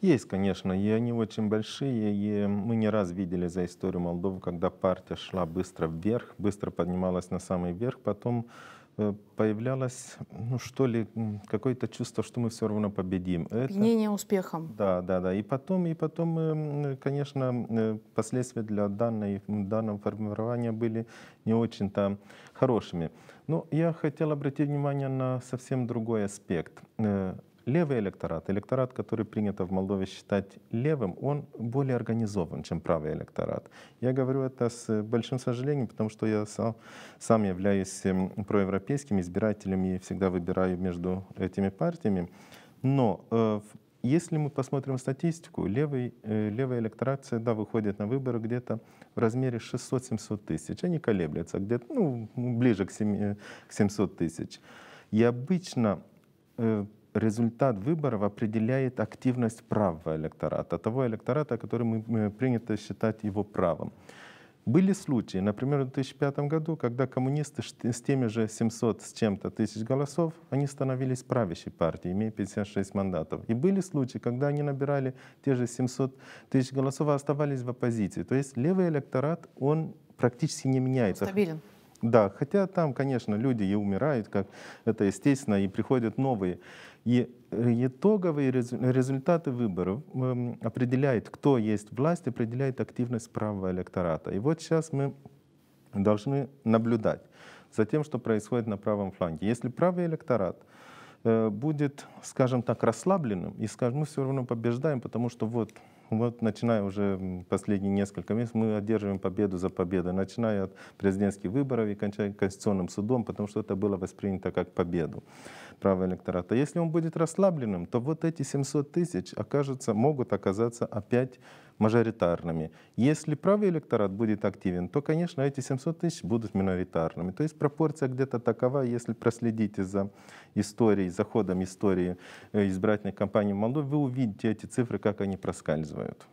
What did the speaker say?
Есть, конечно, и они очень большие. И мы не раз видели за историю Молдовы, когда партия шла быстро вверх, быстро поднималась на самый верх, потом э, появлялось, ну что ли, какое-то чувство, что мы все равно победим. Опьянение Это... успехом. Да, да, да. И потом, и потом, э, конечно, э, последствия для данной, данного формирования были не очень-то хорошими. Но я хотел обратить внимание на совсем другой аспект левый электорат, электорат, который принято в Молдове считать левым, он более организован, чем правый электорат. Я говорю это с большим сожалением, потому что я сам, сам являюсь эм, проевропейским избирателем и всегда выбираю между этими партиями. Но э, если мы посмотрим статистику, левый, э, левая электорат всегда выходит на выборы где-то в размере 600-700 тысяч. Они колеблются где-то ну, ближе к, 7, э, к 700 тысяч. И обычно э, результат выборов определяет активность правого электората, того электората, который мы, принято считать его правым. Были случаи, например, в 2005 году, когда коммунисты с теми же 700 с чем-то тысяч голосов, они становились правящей партией, имея 56 мандатов. И были случаи, когда они набирали те же 700 тысяч голосов, а оставались в оппозиции. То есть левый электорат, он практически не меняется. стабилен. Да, хотя там, конечно, люди и умирают, как это естественно, и приходят новые. И э, итоговые результаты выборов эм, определяет, кто есть власть, определяет активность правого электората. И вот сейчас мы должны наблюдать за тем, что происходит на правом фланге. Если правый электорат э, будет, скажем так, расслабленным и скажем, мы все равно побеждаем, потому что вот вот, начиная уже последние несколько месяцев, мы одерживаем победу за победой, начиная от президентских выборов и кончая Конституционным судом, потому что это было воспринято как победу права электората. Если он будет расслабленным, то вот эти 700 тысяч окажутся, могут оказаться опять мажоритарными. Если правый электорат будет активен, то, конечно, эти 700 тысяч будут миноритарными. То есть пропорция где-то такова, если проследите за историей, за ходом истории э, избирательной кампании в Молдове, вы увидите эти цифры, как они проскальзывают.